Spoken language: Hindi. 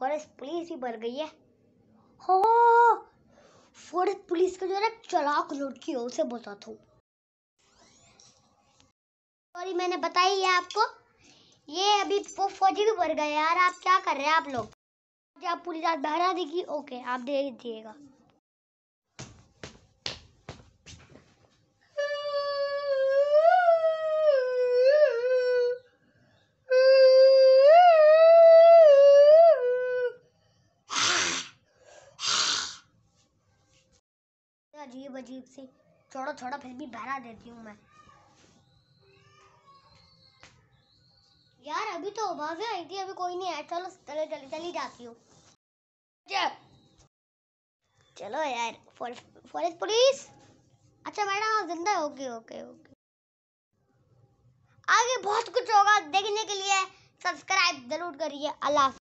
फॉरेस्ट पुलिस ही बन गई है हो फॉरेस्ट पुलिस का जो है ना चलाक लड़की है उसे बताता हूँ सॉरी मैंने बताई है आपको ये अभी वो फौजी भी बढ़ गए यार आप क्या कर रहे हैं आप लोग आप पूरी रात बहरा देगी ओके आप दे दीजिएगा अजीब अजीब सी छोड़ो छोड़ो फिर भी बहरा देती हूँ मैं यार अभी तो आवाजें आई थी अभी कोई नहीं आया चलो चले चले चली जाती हूँ अच्छा। चलो यार फॉरेस्ट पुलिस अच्छा मैडम जिंदा ओके ओके ओके आगे बहुत कुछ होगा देखने के लिए सब्सक्राइब जरूर करिए अल्लाह